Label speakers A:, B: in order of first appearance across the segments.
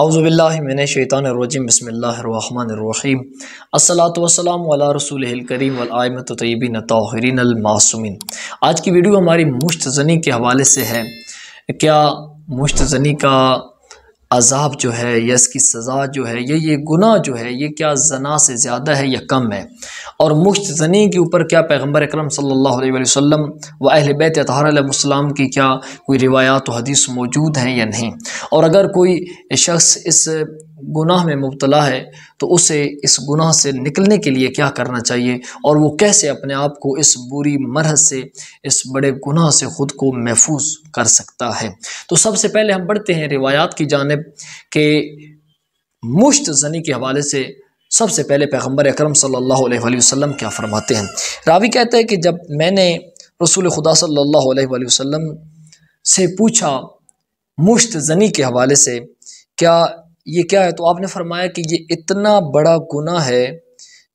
A: अउज़बिल्लिमिनशैतानरजीम बसमीम असलातम रसूल करीम वलामत तयबिन तोहरीन आज की वीडियो हमारी मुश्त जनी के हवाले से है क्या मुश्त जनी का अजाब जो है या इसकी सज़ा जो है ये ये गुनाह जो है ये क्या जना से ज़्यादा है या कम है और मुश्त जनी के ऊपर क्या पैगम्बर अक्रम सल्ला व अहल बैत तहार्लम की क्या कोई रिवायात हदीस मौजूद हैं या नहीं और अगर कोई शख्स इस गुनाह में मुबतला है तो उसे इस गुनाह से निकलने के लिए क्या करना चाहिए और वो कैसे अपने आप को इस बुरी मरहत से इस बड़े गुनाह से ख़ुद को महफूज कर सकता है तो सबसे पहले हम बढ़ते हैं रिवायात की जानब के मुश्त जनी के हवाले से सबसे पहले पैगम्बर अक्रम सल्लल्लाहु क्या फ़रमाते हैं रावी कहते हैं कि जब मैंने रसूल खुदा सल्ला वसम से पूछा मुश्त जनी के हवाले से क्या ये क्या है तो आपने फरमाया कि ये इतना बड़ा गुना है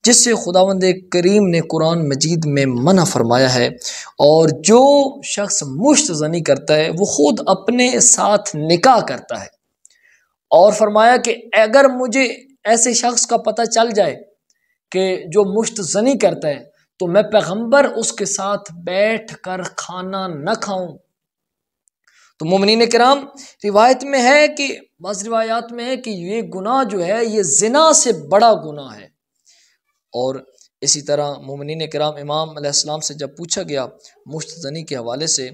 A: जिससे खुदावंद करीम ने कुरान मजीद में मना फरमाया है और जो शख्स मुश्त जनी करता है वो ख़ुद अपने साथ निकाह करता है और फरमाया कि अगर मुझे ऐसे शख्स का पता चल जाए कि जो मुश्त जनी करता है तो मैं पैगंबर उसके साथ बैठ कर खाना न खाऊं तो ममिन कराम रिवायत में है कि बाज रिवायात में है कि ये गुनाह जो है ये जना से बड़ा गुनाह है और इसी तरह ममिन कराम इमाम आसमाम से जब पूछा गया मुश्त जनी के हवाले से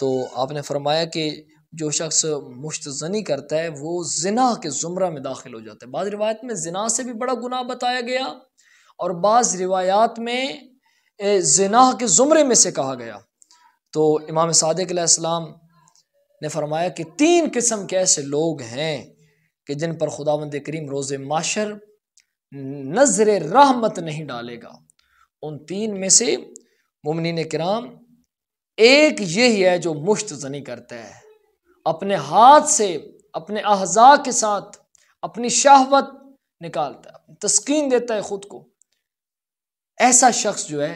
A: तो आपने फरमाया कि जो शख्स मुश्त जनी करता है वो जना के ज़ुमरा में दाखिल हो जाता है बाज़ रवायात में जना से भी बड़ा गुनाह बताया गया और बाज़ रिवायात में जना के ज़ुमरे में से कहा गया तो इमाम सदक ने फरमाया कि तीन किस्म के ऐसे लोग हैं कि जिन पर खुदावंद करीम रोज़ माशर नजर रहमत नहीं डालेगा उन तीन में से ममिन कराम एक यही है जो मुश्त जनी करता है अपने हाथ से अपने अहजा के साथ अपनी शहवत निकालता है तस्कीन देता है ख़ुद को ऐसा शख्स जो है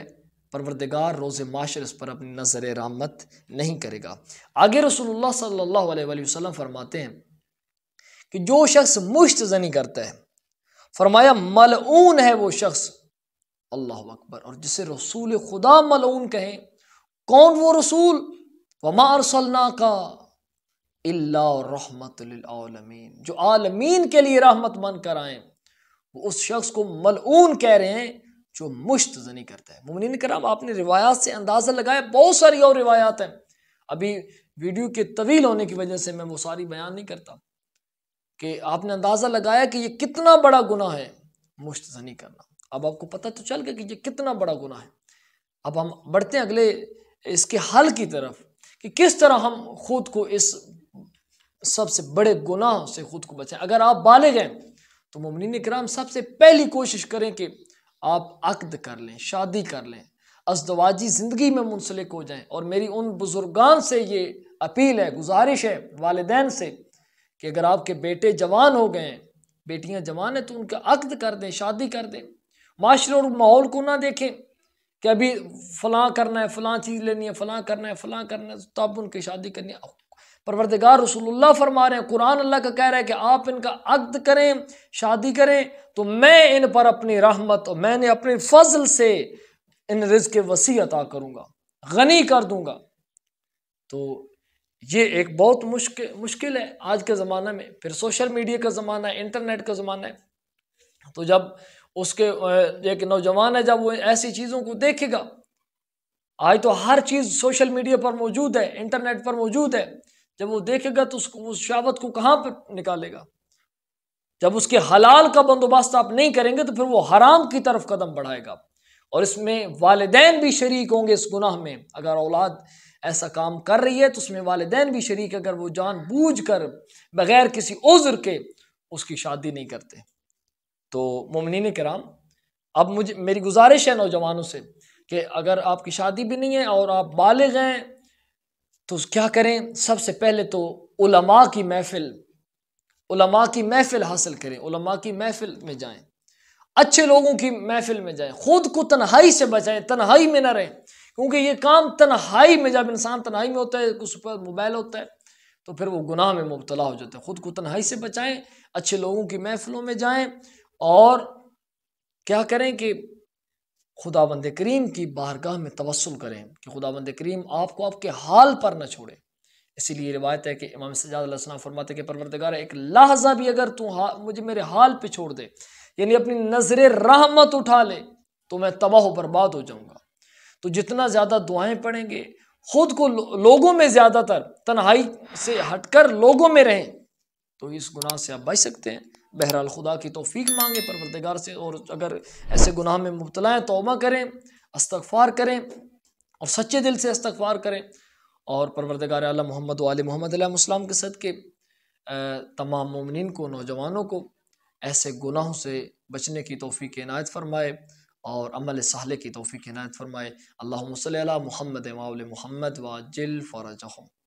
A: परवरदगार रोज़ माशर इस पर अपनी नज़र रामत नहीं करेगा आगे रसूल सल्ला वसम फरमाते हैं कि जो शख्स मुश्त जनी करता है फरमाया मलऊन है वो शख्स अल्लाह अकबर और जिसे रसूल खुदा मलऊन कहें कौन वो रसूल वमारसलना का अल्लाहमतमीन जो आलमीन के लिए रहमत मन कर आए वो उस शख्स को मलऊन कह रहे हैं जो मुश्त जनी करता है मुमिन कराम आपने रिवायात से अंदाज़ा लगाया बहुत सारी और रिवायात हैं अभी वीडियो के तवील होने की वजह से मैं वो सारी बयान नहीं करता कि आपने अंदाज़ा लगाया कि ये कितना बड़ा गुना है मुश्त जनी करना अब आपको पता तो चल गया कि ये कितना बड़ा गुना है अब हम बढ़ते हैं अगले इसके हल की तरफ कि किस तरह हम खुद को इस सबसे बड़े गुनाह से खुद को बचाएं अगर आप बालिग हैं तो ममिन कराम सबसे पहली कोशिश करें कि आप अक्द कर लें शादी कर लें अजदवाजी ज़िंदगी में मुंसलिक हो जाएं और मेरी उन बुज़ुर्गान से ये अपील है गुजारिश है वालदेन से कि अगर आपके बेटे जवान हो गए हैं बेटियाँ जवान हैं तो उनका अक्द कर दें शादी कर दें माशरे और माहौल को ना देखें कि अभी फ़लाँ करना है फ़लाँ चीज़ लेनी है फ़लाँ करना है फ़लाँ करना है तो आप उनकी शादी करनी है परवरदगार रसूलुल्लाह फरमा रहे हैं कुरान अल्लाह का कह रहा है कि आप इनका अक्द करें शादी करें तो मैं इन पर अपनी रहमत और मैंने अपने फजल से इन रिज के वसी अता करूँगा गनी कर दूँगा तो ये एक बहुत मुश्किल मुश्किल है आज के ज़माने में फिर सोशल मीडिया का ज़माना है इंटरनेट का ज़माना है तो जब उसके एक नौजवान है जब वो ऐसी चीज़ों को देखेगा आज तो हर चीज़ सोशल मीडिया पर मौजूद है इंटरनेट पर मौजूद है जब वो देखेगा तो उसको उस शावत को कहाँ पर निकालेगा जब उसके हलाल का बंदोबस्त आप नहीं करेंगे तो फिर वो हराम की तरफ कदम बढ़ाएगा और इसमें वालदेन भी शरीक होंगे इस गुनाह में अगर औलाद ऐसा काम कर रही है तो उसमें वालदेन भी शरीक अगर वो जान बूझ कर बग़ैर किसी उज्र के उसकी शादी नहीं करते तो ममिन कराम अब मुझे मेरी गुजारिश है नौजवानों से कि अगर आपकी शादी भी नहीं है और आप बालग हैं तो क्या करें सबसे पहले तो उलमा की महफिल उलमा की महफिल हासिल करें उलमा की महफिल में जाएं अच्छे लोगों की महफिल में जाएं खुद को तन्हाई से बचाएं तन्हाई में ना रहें क्योंकि ये काम तन्हाई में जब इंसान तन्हाई में होता है उस पर मोबाइल होता है तो फिर वो गुनाह में मुबतला हो जाता है खुद को तन्हाई से बचाएं अच्छे लोगों की महफिलों में जाएं और क्या करें कि खुदा बंद करीम की बारगाह में तवसल करें कि खुदा बंद करीम आपको आपके हाल पर न छोड़े इसीलिए रिवायत है कि इमाम सजादा फरमाते के परवरदगार एक लहजा भी अगर तू हा मुझे मेरे हाल पर छोड़ दे यानी अपनी नज़र रहमत उठा ले तो मैं तबाह बर्बाद हो जाऊँगा तो जितना ज़्यादा दुआएँ पढ़ेंगे खुद को लोगों में ज़्यादातर तनहाई से हटकर लोगों में रहें तो इस गुनाह से आप बच सकते हैं बहरहाल खुदा की तोफ़ीक मांगे परवरदगार से और अगर ऐसे गुनाह में मुबतला तोबा करें अस्तगफ़ार करें और सच्चे दिल से अस्तगफ़ार करें और परवरदगार आला मोहम्मद वाल मोहम्मद अलैहिस्सलाम के सद के तमाम ममिन को नौजवानों को ऐसे गुनाहों से बचने की तोफ़ी के इनायत फ़रमाए और अमल सहले की तोफ़ी के नायत फ़रमाए अल्लाह सल महमद माउल महमद व जिल फ़रजहम